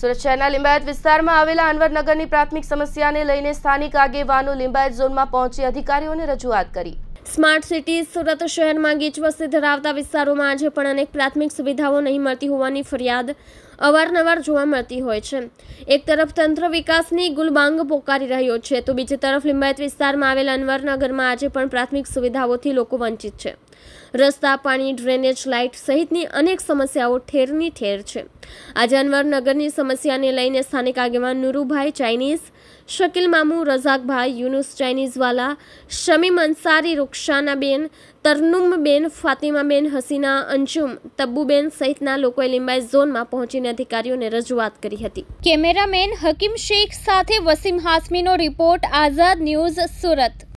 સુરત શહેરના લિંબાયત વિસ્તારમાં આવેલા અનવરનગરની પ્રાથમિક સમસ્યાને લઈને સ્થાનિક આગેવાનો લિંબાયત ઝોનમાં પહોંચી અધિકારીઓને રજૂઆત કરી સ્માર્ટ સિટી સુરત શહેરમાં ગીચ વસ્તી ધરાવતા વિસ્તારોમાં આજે પણ અનેક પ્રાથમિક સુવિધાઓ નહીં મળતી હોવાની ફરિયાદ અવારનવાર જોવા મળતી હોય છે એક તરફ તંત્ર વિકાસની ગુલબાંગ પોકારી રહ્યો છે તો બીજી તરફ લિંબાયત વિસ્તારમાં આવેલ અનવરનગરમાં આજે પણ પ્રાથમિક સુવિધાઓથી લોકો વંચિત છે રસ્તા પાણી ડ્રેનેજ લાઇટ સહિતની અનેક સમસ્યાઓ ઠેરની ઠેર છે આજે અનવરનગરની સમસ્યાને લઈને સ્થાનિક આગેવાન નુરુભાઈ ચાઇનીઝ શકીલ મામુ રઝાકભાઈ યુનુસ ચાઇનીઝવાલા શમીમ અંસારી રૂક્ષાનાબેન તરન્નુમબેન ફાતિમાબેન હસીના અંજુમ તબ્બુબેન સહિતના લોકોએ લિંબાઈ ઝોનમાં પહોંચીને અધિકારીઓને રજૂઆત કરી હતી કેમેરામેન હકીમ શેખ સાથે વસીમ હાસમીનો રિપોર્ટ આઝાદ ન્યૂઝ સુરત